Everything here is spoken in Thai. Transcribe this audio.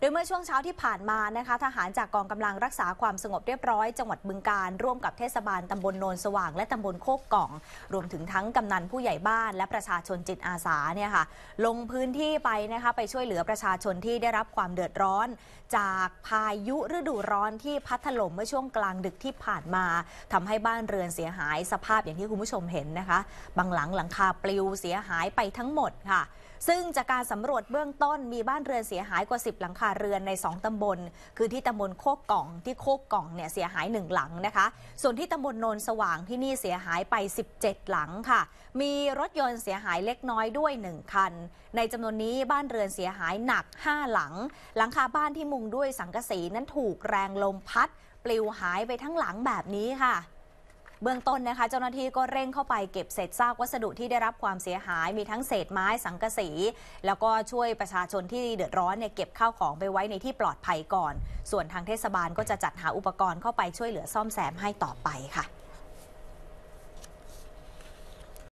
โดยเมื่อช่วงเช้าที่ผ่านมานะคะทหารจากกองกำลังรักษาความสงบเรียบร้อยจังหวัดบึงการร่วมกับเทศบาลตำบลโนนสว่างและตำบลโคกก่อง รวมถึงทั้งกำนันผู้ใหญ่บ้านและประชาชนจิตอาสาเนี่ยค่ะลงพื้นที่ไปนะคะไปช่วยเหลือประชาชนที่ได้รับความเดือดร้อน จากพายุฤดูร้อนที่พัดถล่มเมื่อช่วงกลางดึกที่ผ่านมา ทำให้บ้านเรือนเสียหาย สภาพอย่างที่คุณผู้ชมเห็นนะคะบางหลังหลังคาปลิวเสียหายไปทั้งหมดค่ะ ซึ่งจากการสำรวจเบื้องต้นมีบ้านเรือนเสียหายกว่า10หลังคาาเรือนใน 2ตำบล คือที่ตำบลโคกก่องที่โคกก่องเนี่ยเสียหาย1หลังนะคะส่วนที่ตำบลโนนสว่างที่นี่เสียหายไป 17 หลังค่ะ มีรถยนต์เสียหายเล็กน้อยด้วย 1 คัน ในจำนวนนี้บ้านเรือนเสียหายหนัก 5 หลัง หลังคาบ้านที่มุงด้วยสังกะสีนั้นถูกแรงลมพัดปลิวหายไปทั้งหลังแบบนี้ค่ะเบื้องต้นนะคะเจ้าหน้าที่ก็เร่งเข้าไปเก็บเศษซากวัสดุที่ได้รับความเสียหายมีทั้งเศษไม้สังกะสี แล้วก็ช่วยประชาชนที่เดือดร้อนเนี่ยเก็บข้าวของไปไว้ในที่ปลอดภัยก่อน ส่วนทางเทศบาลก็จะจัดหาอุปกรณ์เข้าไปช่วยเหลือซ่อมแซมให้ต่อไปค่ะ